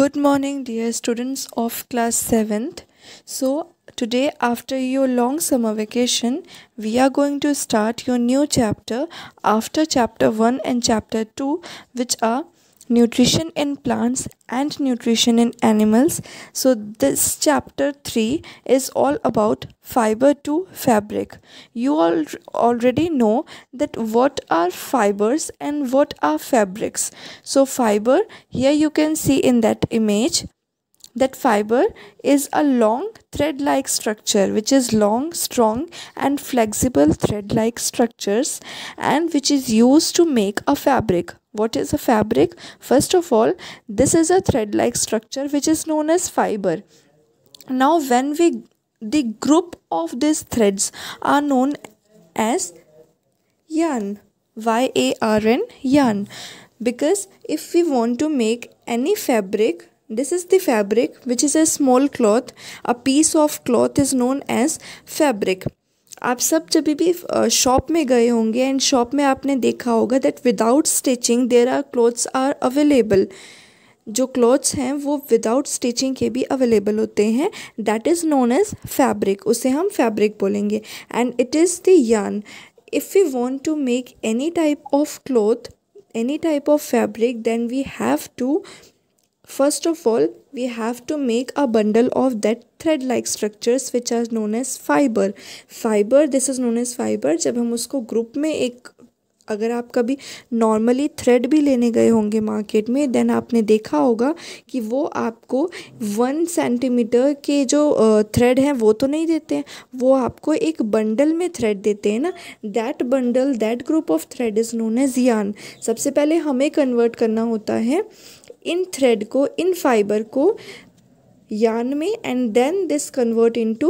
Good morning dear students of class 7th. So today after your long summer vacation we are going to start your new chapter after chapter 1 and chapter 2 which are nutrition in plants and nutrition in animals so this chapter 3 is all about fiber to fabric you all already know that what are fibers and what are fabrics so fiber here you can see in that image that fiber is a long thread like structure which is long strong and flexible thread like structures and which is used to make a fabric what is a fabric? First of all, this is a thread-like structure which is known as fiber. Now when we the group of these threads are known as yarn. Y A R N yarn. Because if we want to make any fabric, this is the fabric which is a small cloth. A piece of cloth is known as fabric. आप सब जब भी shop में गए होंगे and shop में आपने देखा होगा that without stitching there are clothes are available जो क्लॉथ्स हैं वो विदाउट स्टिचिंग के भी अवेलेबल होते हैं that is known as fabric उसे हम फैब्रिक बोलेंगे and it is the yarn if you want to make any type of cloth any type of fabric then we have to First of all, we have to make a bundle of that thread-like structures which are known as fiber. Fiber, this is known as fiber. जब हम उसको group में एक अगर आप कभी normally thread भी लेने गए होंगे मार्केट में देन आपने देखा होगा कि वो आपको वन सेंटीमीटर के जो थ्रेड हैं वो तो नहीं देते हैं वो आपको एक बंडल में थ्रेड देते हैं ना that bundle that group of thread is known as yarn सबसे पहले हमें कन्वर्ट करना होता है इन थ्रेड को इन फाइबर को yarn में and then this convert into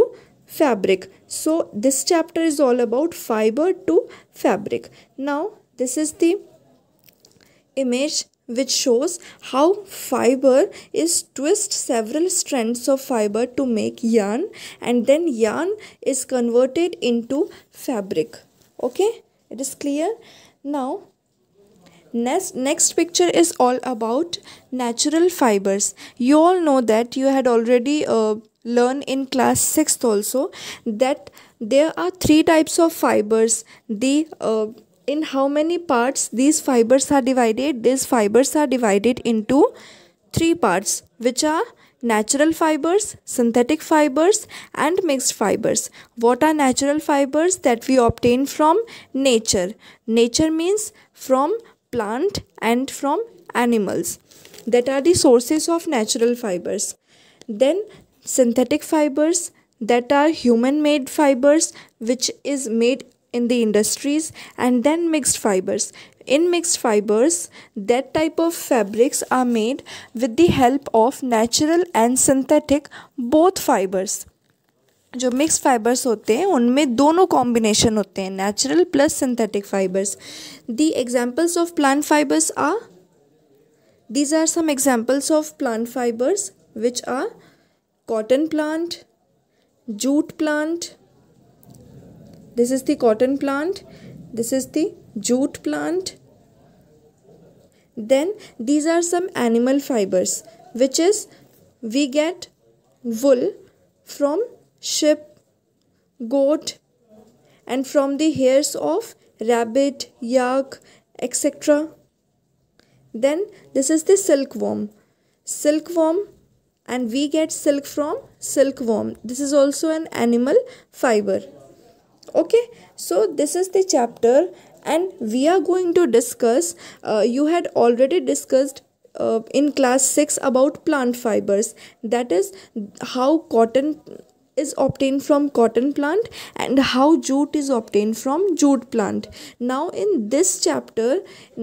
fabric so this chapter is all about fiber to fabric now this is the image which shows how fiber is twist several strands of fiber to make yarn and then yarn is converted into fabric okay it is clear now next next picture is all about natural fibers you all know that you had already uh, learned in class 6th also that there are three types of fibers the uh, in how many parts these fibers are divided these fibers are divided into three parts which are natural fibers, synthetic fibers and mixed fibers. What are natural fibers that we obtain from nature? Nature means from plant and from animals that are the sources of natural fibers. Then synthetic fibers that are human made fibers which is made in the industries and then mixed fibers. In mixed fibers that type of fabrics are made with the help of natural and synthetic both fibers. जो mix fibres होते हैं उनमें दोनों combination होते हैं natural plus synthetic fibres the examples of plant fibres are these are some examples of plant fibres which are cotton plant jute plant this is cotton plant this is the jute plant then these are some animal fibres which is we get wool from sheep, goat, and from the hairs of rabbit, yak, etc. Then this is the silkworm. Silkworm and we get silk from silkworm. This is also an animal fiber. Okay, so this is the chapter and we are going to discuss, uh, you had already discussed uh, in class 6 about plant fibers that is how cotton is obtained from cotton plant and how jute is obtained from jute plant now in this chapter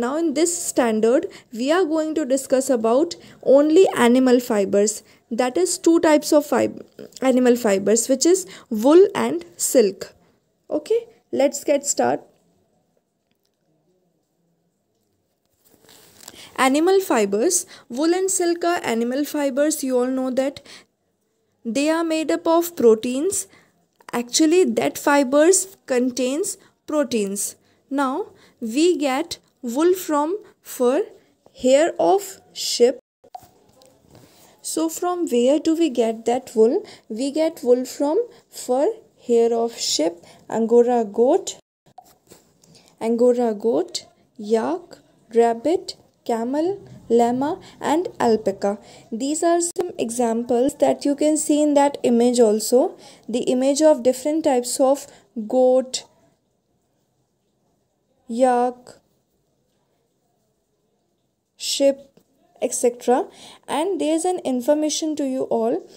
now in this standard we are going to discuss about only animal fibers that is two types of fib animal fibers which is wool and silk okay let's get started animal fibers wool and silk are animal fibers you all know that they are made up of proteins. Actually, that fibers contains proteins. Now, we get wool from fur, hair of sheep. So, from where do we get that wool? We get wool from fur, hair of sheep, angora goat, angora goat, yak, rabbit, camel, llama and alpaca. These are some examples that you can see in that image also. The image of different types of goat, yak, ship, etc. And there's an information to you all.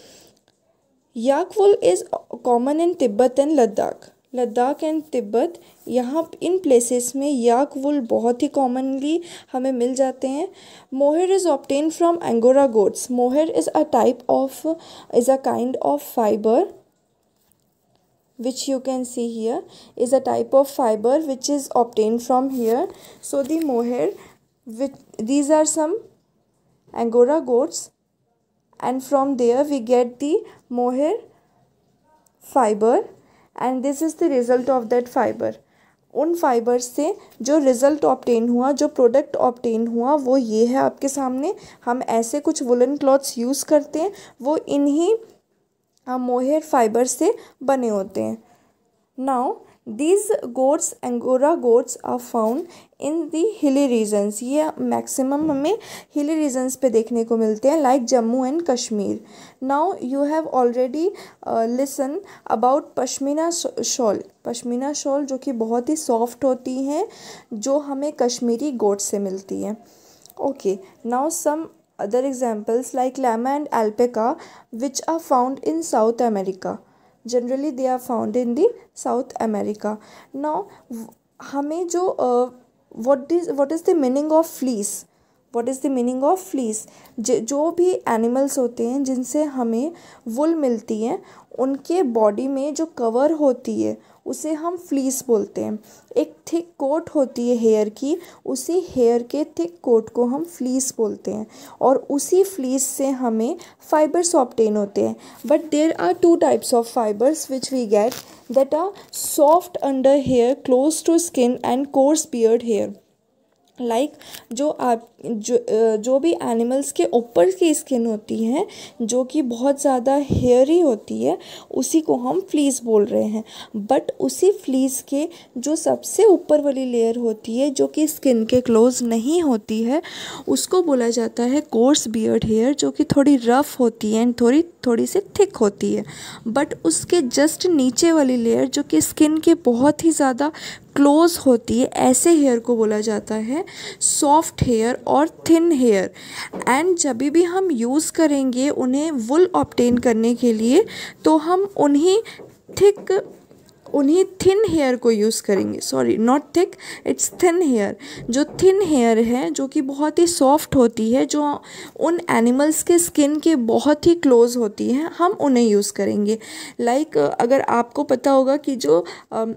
Yak wool is common in Tibet and Ladakh. Ladakh and Tibet यहाँ इन places में याक वुल बहुत ही commonly हमें मिल जाते हैं mohair is obtain from angora goats mohair is a type of is a kind of fibre which you can see here is a type of fiber which is obtained from here so the mohair which these are some angora goats and from there we get the mohair fiber and this is the result of that fibre उन fibre से जो result obtain हुआ जो product obtain हुआ वो ये है आपके सामने हम ऐसे कुछ वुलन क्लॉथ्स यूज़ करते हैं वो इन्हीं मोहेर फाइबर से बने होते हैं now these goats angora goats are found in the hilly regions ये मैक्सिमम हमें हिली रीजन्स पे देखने को मिलते हैं like Jammu and Kashmir now you have already listen about pashmina shawl pashmina shawl जो कि बहुत ही सॉफ्ट होती हैं जो हमें कश्मीरी गोट से मिलती हैं okay now some other examples like llama and alpaca which are found in South America generally they are found in the South America now हमें जो what is what is the meaning of fleece what is the meaning of fleece जो भी animals होते हैं जिनसे हमें वुल मिलती है उनके बॉडी में जो कवर होती है उसे हम फ्लीस बोलते हैं एक थिक कोट होती है हेयर की उसी हेयर के थिक कोट को हम फ्लीस बोलते हैं और उसी फ्लीस से हमें फाइबर्स ऑप्टेन होते हैं but there are two types of fibres which we get that are soft under hair close to skin and coarse beard hair like जो आप जो जो भी एनिमल्स के ऊपर की स्किन होती है जो कि बहुत ज़्यादा हेयरी होती है उसी को हम फ्लीस बोल रहे हैं बट उसी फ्लीस के जो सबसे ऊपर वाली लेयर होती है जो कि स्किन के क्लोज नहीं होती है उसको बोला जाता है कोर्स बियर्ड हेयर जो कि थोड़ी रफ़ होती है एंड थोड़ी थोड़ी सी थिक होती है बट उसके जस्ट नीचे वाली लेयर जो कि स्किन के बहुत ही ज़्यादा क्लोज होती है ऐसे हेयर को बोला जाता है सॉफ्ट हेयर और थिन हेयर एंड जब भी हम यूज़ करेंगे उन्हें वुल ऑप्टेन करने के लिए तो हम उन्हीं थिक उन्हीं थिन हेयर को यूज़ करेंगे sorry not thick it's thin hair जो थिन हेयर है जो कि बहुत ही सॉफ्ट होती है जो उन एनिमल्स के स्किन के बहुत ही क्लोज होती है हम उन्हें यूज़ करेंगे लाइक like, अगर आपको पता होगा कि जो um,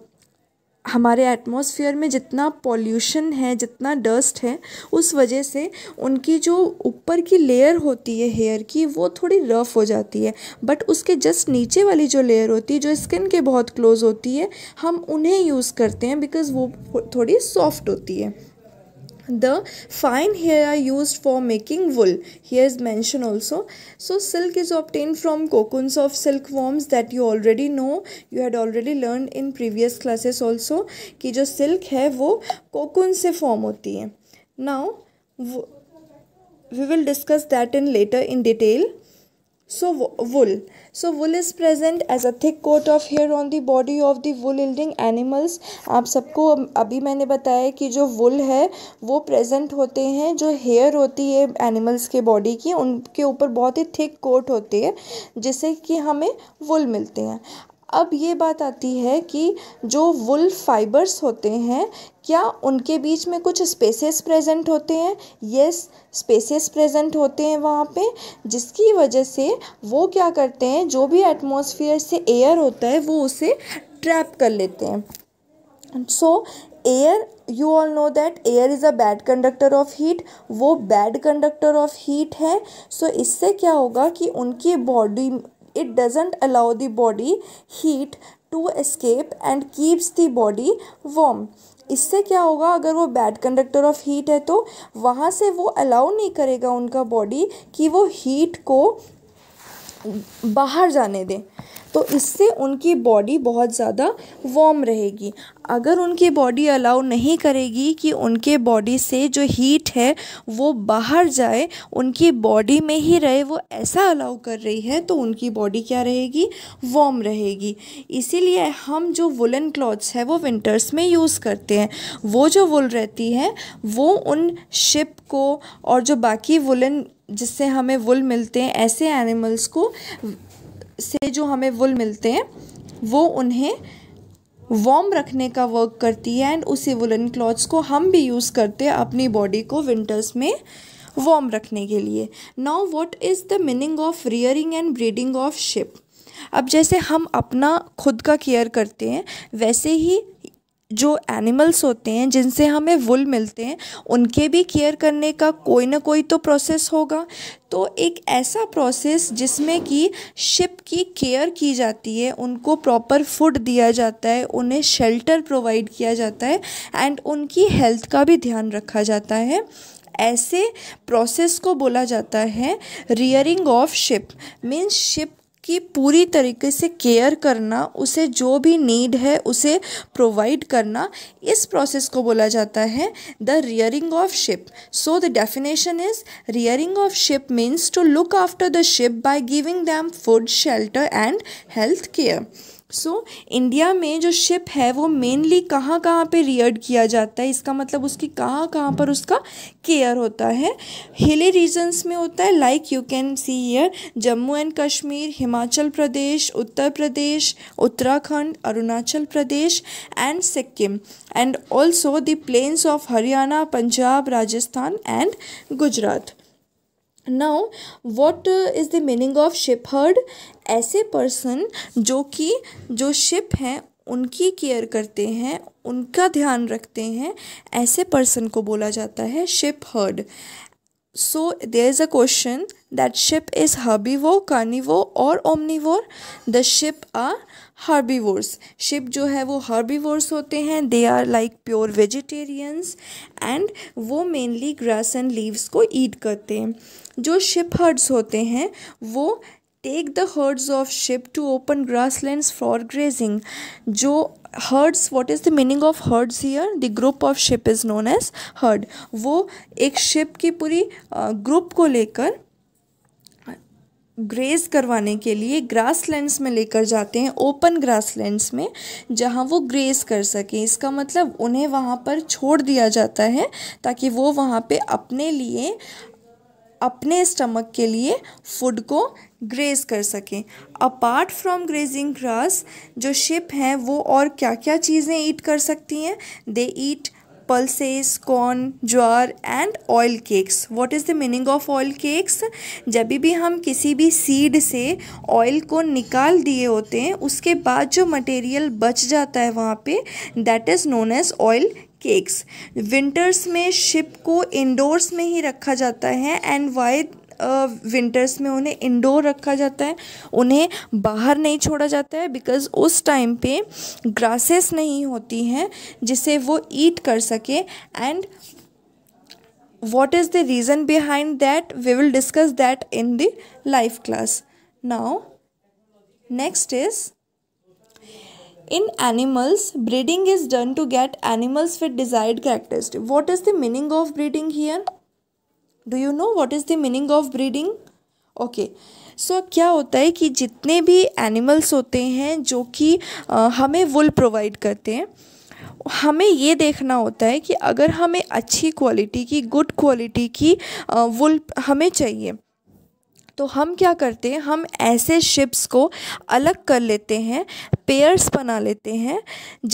हमारे एटमॉस्फेयर में जितना पॉल्यूशन है जितना डस्ट है उस वजह से उनकी जो ऊपर की लेयर होती है हेयर की वो थोड़ी रफ़ हो जाती है बट उसके जस्ट नीचे वाली जो लेयर होती है जो स्किन के बहुत क्लोज़ होती है हम उन्हें यूज़ करते हैं बिकॉज़ वो थोड़ी सॉफ्ट होती है the fine hair are used for making wool here is mentioned also so silk is obtained from cocoons of silkworms that you already know you had already learned in previous classes also ki jo silk hai wo cocoon se form hoti hai now we will discuss that in later in detail so wool so wool is present as a thick coat of hair on the body of the wool yielding animals आप सबको अभी मैंने बताया कि जो वुल है वो present होते हैं जो हेयर होती है एनिमल्स के बॉडी की उनके ऊपर बहुत ही थिक कोट होती है जिससे कि हमें वुल मिलते हैं अब ये बात आती है कि जो वुल फाइबर्स होते हैं क्या उनके बीच में कुछ स्पेसेस प्रेजेंट होते हैं यस स्पेसेस प्रेजेंट होते हैं वहाँ पे जिसकी वजह से वो क्या करते हैं जो भी एटमॉस्फेयर से एयर होता है वो उसे ट्रैप कर लेते हैं so air you all know that air is a bad conductor of heat वो बैड कंडक्टर ऑफ हीट है सो so, इससे क्या होगा कि उनकी body it doesn't allow the body heat to escape and keeps the body warm इससे क्या होगा अगर वो बैड कंडक्टर ऑफ हीट है तो वहाँ से वो अलाउ नहीं करेगा उनका बॉडी कि वो हीट को बाहर जाने दें तो इससे उनकी बॉडी बहुत ज़्यादा वार्म रहेगी अगर उनकी बॉडी अलाउ नहीं करेगी कि उनके बॉडी से जो हीट है वो बाहर जाए उनकी बॉडी में ही रहे वो ऐसा अलाउ कर रही है तो उनकी बॉडी क्या रहेगी वार्म रहेगी इसीलिए हम जो वुलन क्लॉथ्स है वो विंटर्स में यूज़ करते हैं वो जो वुल रहती है वो उन शिप को और जो बाकी वुलन जिससे हमें वुल मिलते हैं ऐसे एनिमल्स को से जो हमें वुल मिलते हैं वो उन्हें वॉम रखने का वर्क करती है एंड उसी वुलन क्लॉथ्स को हम भी यूज़ करते हैं अपनी बॉडी को विंटर्स में वॉम रखने के लिए now what is the meaning of rearing and breeding of sheep अब जैसे हम अपना खुद का केयर करते हैं वैसे ही जो एनिमल्स होते हैं जिनसे हमें वुल मिलते हैं उनके भी केयर करने का कोई ना कोई तो प्रोसेस होगा तो एक ऐसा प्रोसेस जिसमें कि शिप की केयर की जाती है उनको प्रॉपर फूड दिया जाता है उन्हें शेल्टर प्रोवाइड किया जाता है एंड उनकी हेल्थ का भी ध्यान रखा जाता है ऐसे प्रोसेस को बोला जाता है rearing of sheep means sheep कि पूरी तरीके से केयर करना उसे जो भी नीड है उसे प्रोवाइड करना इस प्रोसेस को बोला जाता है the rearing of sheep so the definition is rearing of sheep means to look after the sheep by giving them food shelter and health care so so, India में जो शिप है वो मेनली कहाँ कहाँ पे रियर्ड किया जाता है इसका मतलब उसकी कहाँ कहाँ पर उसका केयर होता है हिली रीजन्स में होता है like you can see here Jammu and Kashmir Himachal Pradesh Uttar Pradesh Uttarakhand Arunachal Pradesh and Sikkim and also the plains of Haryana Punjab Rajasthan and Gujarat now what is the meaning of sheep herd ऐसे पर्सन जो कि जो शिप हैं उनकी केयर करते हैं उनका ध्यान रखते हैं ऐसे पर्सन को बोला जाता है sheep herd so there is a question that sheep is carnivore और omnivore the sheep are herbivores sheep जो है वो हर्बीवोर्स होते हैं they are like pure vegetarians and वो मेनली ग्रास एंड लीव्स को ईट करते हैं जो शिप हर्ड्स होते हैं वो take the herds of sheep to open grass land for grazing जो herds what is the meaning of herds here the group of sheep is known as herd वो एक शिप की पूरी ग्रुप को लेकर ग्रेज करवाने के लिए ग्रास लैंड्स में लेकर जाते हैं ओपन ग्रास लैंड्स में जहाँ वो ग्रेज कर सकें इसका मतलब उन्हें वहाँ पर छोड़ दिया जाता है ताकि वो वहाँ पे अपने लिए अपने स्टमक के लिए फूड को ग्रेज कर सकें अपार्ट फ्रॉम ग्रेजिंग ग्रास जो शिप हैं वो और क्या क्या चीज़ें ईट कर सकती हैं they eat pulses corn jowar and oil cakes what is the meaning of oil cakes जब भी हम किसी भी सीड से ऑयल को निकाल दिए होते हैं उसके बाद जो मटेरियल बच जाता है वहाँ पे that is known as oil cakes winters में शिप को इंडोर्स में ही रखा जाता है एंड वाई विंटर्स में उन्हें इंडोर रखा जाता है उन्हें बाहर नहीं छोड़ा जाता है बिकॉज उस टाइम पे ग्रासेस नहीं होती हैं जिसे वो ईट कर सके and what is the reason behind that we will discuss that in the life class now next is in animals breeding is done to get animals with desired characteristic what is the meaning of breeding here do you know what is the meaning of breeding okay so क्या होता है कि जितने भी animals होते हैं जो कि हमें वुल प्रोवाइड करते हैं हमें ये देखना होता है कि अगर हमें अच्छी क्वालिटी की गुड क्वालिटी की वुल हमें चाहिए तो हम क्या करते हैं हम ऐसे शिप्स को अलग कर लेते हैं पेयर्स बना लेते हैं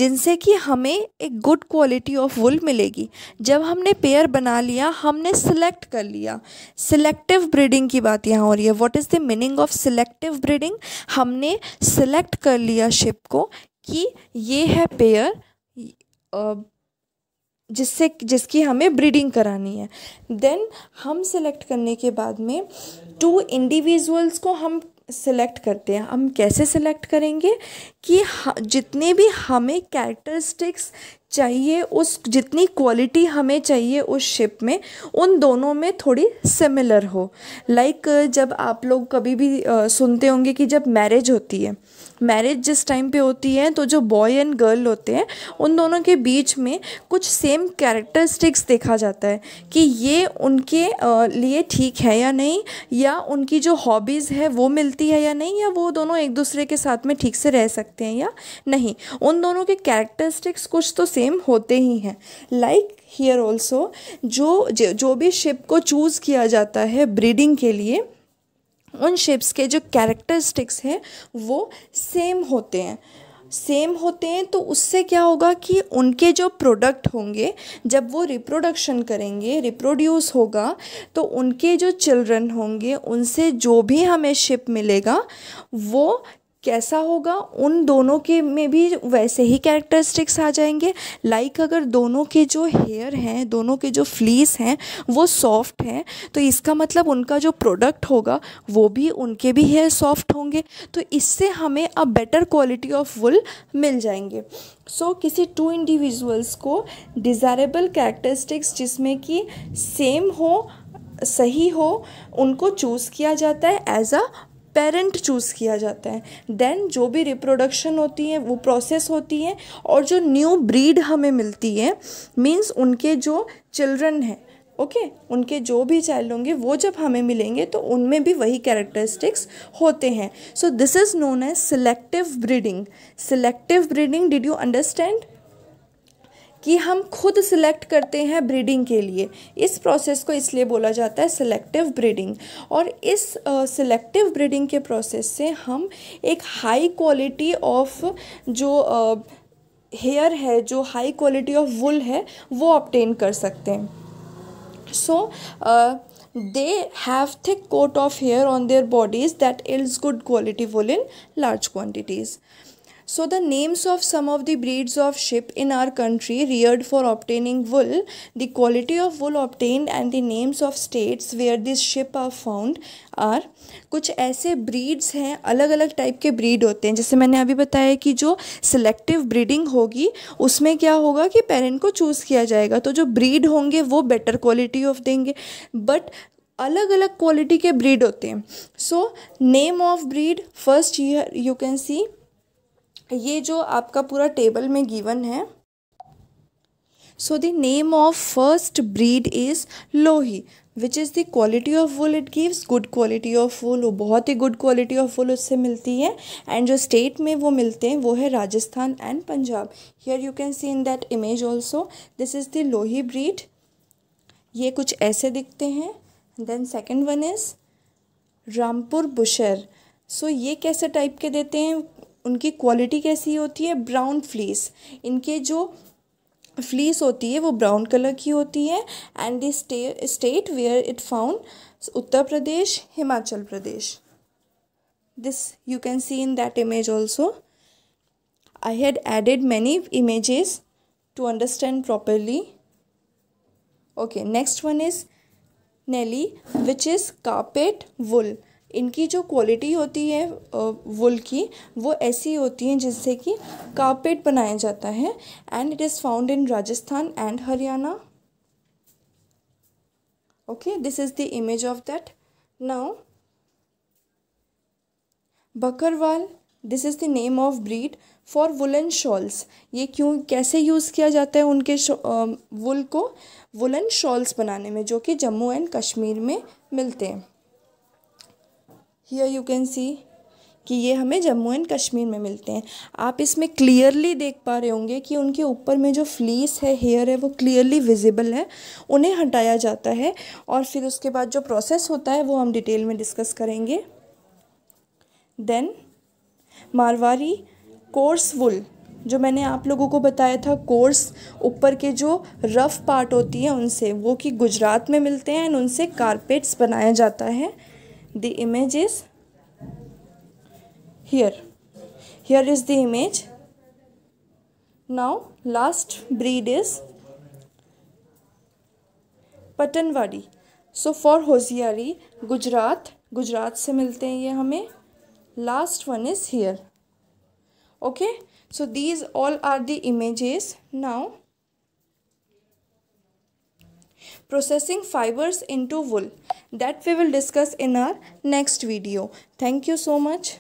जिनसे कि हमें एक गुड क्वालिटी ऑफ वुल मिलेगी जब हमने पेयर बना लिया हमने सिलेक्ट कर लिया सिलेक्टिव ब्रीडिंग की बात यहाँ हो रही है what is the meaning of selective breeding हमने सिलेक्ट कर लिया शिप को कि ये है पेयर जिससे जिसकी हमें ब्रीडिंग करानी है देन हम सिलेक्ट करने के बाद में टू इंडिविजुअल्स को हम सिलेक्ट करते हैं हम कैसे सिलेक्ट करेंगे कि जितने भी हमें कैरेक्टरिस्टिक्स चाहिए उस जितनी क्वालिटी हमें चाहिए उस शिप में उन दोनों में थोड़ी सिमिलर हो लाइक like, जब आप लोग कभी भी आ, सुनते होंगे कि जब मैरिज होती है मैरिज जिस टाइम पे होती है तो जो बॉय एंड गर्ल होते हैं उन दोनों के बीच में कुछ सेम कैरेक्टरिस्टिक्स देखा जाता है कि ये उनके लिए ठीक है या नहीं या उनकी जो हॉबीज़ है वो मिलती है या नहीं या वो दोनों एक दूसरे के साथ में ठीक से रह सकते हैं या नहीं उन दोनों के कैरेक्टरिस्टिक्स कुछ तो सेम होते ही हैं लाइक हियर ऑल्सो जो जो भी शिप को चूज़ किया जाता है ब्रीडिंग के लिए उन शेप्स के जो कैरेक्टरिस्टिक्स हैं वो सेम होते हैं सेम होते हैं तो उससे क्या होगा कि उनके जो प्रोडक्ट होंगे जब वो रिप्रोडक्शन करेंगे रिप्रोड्यूस होगा तो उनके जो चिल्ड्रन होंगे उनसे जो भी हमें शिप मिलेगा वो कैसा होगा उन दोनों के में भी वैसे ही कैरेक्टरिस्टिक्स आ जाएंगे लाइक like अगर दोनों के जो हेयर हैं दोनों के जो फ्लीस हैं वो सॉफ्ट हैं तो इसका मतलब उनका जो प्रोडक्ट होगा वो भी उनके भी हेयर सॉफ्ट होंगे तो इससे हमें अब बेटर क्वालिटी ऑफ वुल मिल जाएंगे सो so, किसी टू इंडिविजुअल्स को डिज़ायरेबल कैरेक्टरिस्टिक्स जिसमें कि सेम हो सही हो उनको चूज़ किया जाता है एज अ पेरेंट चूज़ किया जाता है देन जो भी रिप्रोडक्शन होती है वो प्रोसेस होती है और जो न्यू ब्रीड हमें मिलती है मीन्स उनके जो चिल्ड्रन हैं ओके okay, उनके जो भी चाइल्ड होंगे वो जब हमें मिलेंगे तो उनमें भी वही कैरेक्टरिस्टिक्स होते हैं so this is known as selective breeding selective breeding did you understand कि हम खुद सिलेक्ट करते हैं ब्रीडिंग के लिए इस प्रोसेस को इसलिए बोला जाता है सिलेक्टिव ब्रीडिंग और इस सिलेक्टिव uh, ब्रीडिंग के प्रोसेस से हम एक हाई क्वालिटी ऑफ जो हेयर uh, है जो हाई क्वालिटी ऑफ वुल है वो ऑप्टेन कर सकते हैं सो so, uh, they have thick coat of hair on their bodies that yields good quality wool in large quantities So the names of some of the breeds of sheep in our country reared for obtaining wool, the quality of wool obtained and the names of states where these sheep are found are कुछ ऐसे breeds हैं अलग अलग type के breed होते हैं जैसे मैंने अभी बताया कि जो selective breeding होगी उसमें क्या होगा कि parent को choose किया जाएगा तो जो breed होंगे वो better quality of देंगे but अलग अलग क्वालिटी के ब्रीड होते हैं so name of breed first year you can see ये जो आपका पूरा टेबल में गिवन है so the name of first breed is Lohi which is the quality of wool it gives good quality of wool वो बहुत ही गुड क्वालिटी ऑफ वुल उससे मिलती है एंड जो स्टेट में वो मिलते हैं वो है Rajasthan and Punjab here you can see in that image also this is the Lohi breed ये कुछ ऐसे दिखते हैं then second one is Rampur Bushair so so, ये कैसे टाइप के देते हैं उनकी क्वालिटी कैसी होती है ब्राउन फ्लीस इनके जो फ्लीस होती है वो ब्राउन कलर की होती है and this state where it found Uttar Pradesh Himachal Pradesh this you can see in that image also I had added many images to understand properly okay next one is Nali which is carpet wool इनकी जो quality होती है वुल की वो ऐसी होती है जिससे कि कारपेट बनाया जाता है and it is found in Rajasthan and Haryana okay this is the image of that now Bakarwal this is the name of breed for woollen shawls ये क्यों कैसे यूज़ किया जाता है उनके वुल को वुलन शॉल्स बनाने में जो कि जम्मू एंड कश्मीर में मिलते हैं हियर यू कैन सी कि ये हमें जम्मू एंड कश्मीर में मिलते हैं आप इसमें क्लियरली देख पा रहे होंगे कि उनके ऊपर में जो फ्लीस है हेयर है वो क्लियरली विजिबल है उन्हें हटाया जाता है और फिर उसके बाद जो प्रोसेस होता है वो हम डिटेल में डिस्कस करेंगे देन मारवाड़ी कोर्स वुल जो मैंने आप लोगों को बताया था कोर्स ऊपर के जो रफ़ पार्ट होती है उनसे वो कि गुजरात में मिलते हैं एंड उनसे कारपेट्स बनाया जाता है the image is here here is the image now last breed is Patanwadi so for hosiery Gujarat Gujarat से मिलते हैं ये हमें last one is here okay so these all are the images now processing fibers into wool that we will discuss in our next video thank you so much